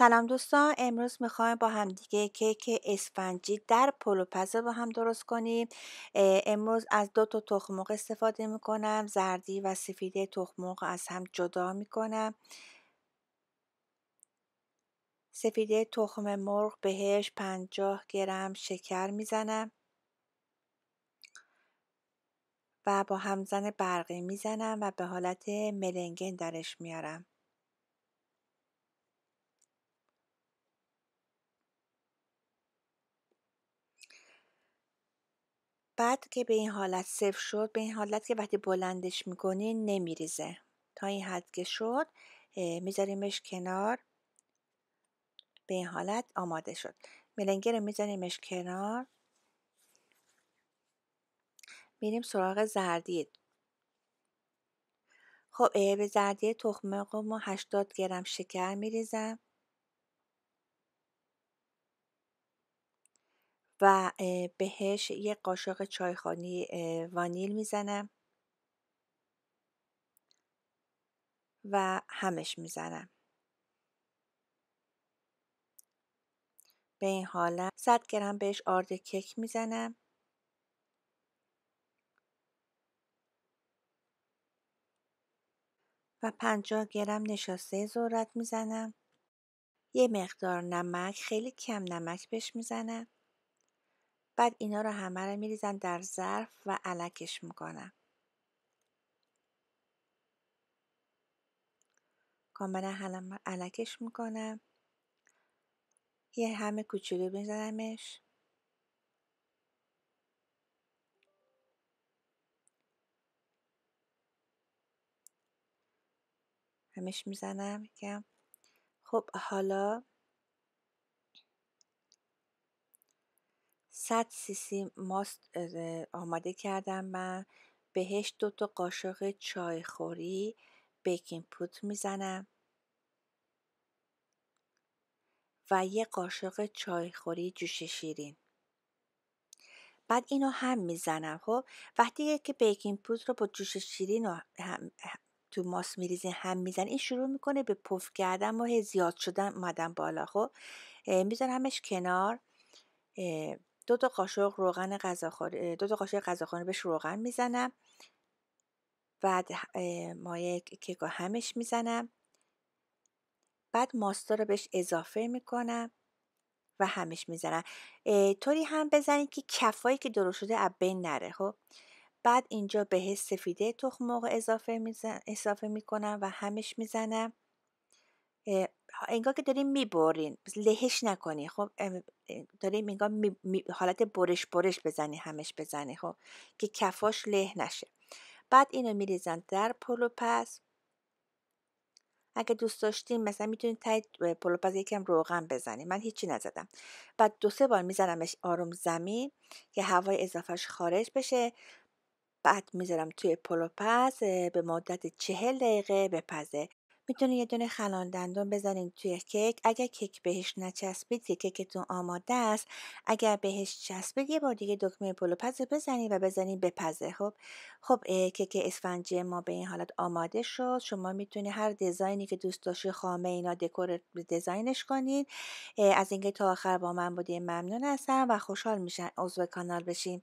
سلام دوستان امروز میخوایم با همدیگه کیک اسفنجی در پلوپزه با هم درست کنیم امروز از دو تا تخم مرغ استفاده میکنم زردی و سفیده تخم مرغ از هم جدا میکنم سفیده تخم مرغ بهش 50 گرم شکر میزنم و با همزن برقی میزنم و به حالت ملنگن درش میارم بعد که به این حالت صفر شد به این حالت که وقتی بلندش میکنی نمیریزه تا این حد که شد میذاریمش کنار به این حالت آماده شد ملنگه رو میذاریمش کنار میریم سراغ زردی خب به زردی تخمه ما 80 گرم شکر میریزم و بهش یه قاشق چایخانی وانیل میزنم و همش میزنم به این حالت 100 گرم بهش آرد کیک میزنم و 50 گرم نشاسته ذرت میزنم یه مقدار نمک خیلی کم نمک بهش میزنم بعد اینا رو همه رو میریزن در ظرف و علکش میکنم. کاملا علکش میکنم یه همه کوچولو میزنمش همش میزنم یکم خب حالا 100 سیسی ماست آماده کردم من بهش دو تا قاشق خوری بیکینگ پوت میزنم و یه قاشق چایخوری جوش شیرین بعد اینو هم میزنم خب وقتی که بیکینگ پوت رو با جوش شیرین رو تو ماست میریزین هم میزن این شروع میکنه به پف کردن و زیاد شدن اومدن بالا خب همش کنار دو تا قاشق روغن غذاخوری دو تا قاشق غذاخوری بهش روغن میزنم بعد مایه کیک همش میزنم بعد ماستا رو بهش اضافه میکنم و همش میزنم طوری هم بزنید که کفایی که درست شده از بین نره خب بعد اینجا به سفیده تخم مرغ اضافه میزن اضافه میکنم و همش میزنم انگار که داریم میبرین لهش نکنی خب داریم انگار می، حالت برش برش بزنی همش بزنی خب که کفاش له نشه بعد اینو میریزن در پلو اگه دوست داشتین مثلا میتونید تای یکی یکم روغن بزنی من هیچی نزدم بعد دو سه بار میزنمش آروم زمین که هوای اضافهش خارج بشه بعد میذارم توی پلوپس به مدت چهل دقیقه بپزه میتونید یه دونه خلال دندون بزنید توی کیک اگر کیک بهش نچسبید که کیکتون آماده است اگر بهش چسبید یه بار دیگه دکمه پلو رو بزنید و به بپزه خب خب کیک اسفنجی ما به این حالت آماده شد شما میتونید هر دیزاینی که دوست داشتی خامه اینا دکور دیزاینش کنید از اینکه تا آخر با من بودی ممنون هستم و خوشحال میشن عضو کانال بشین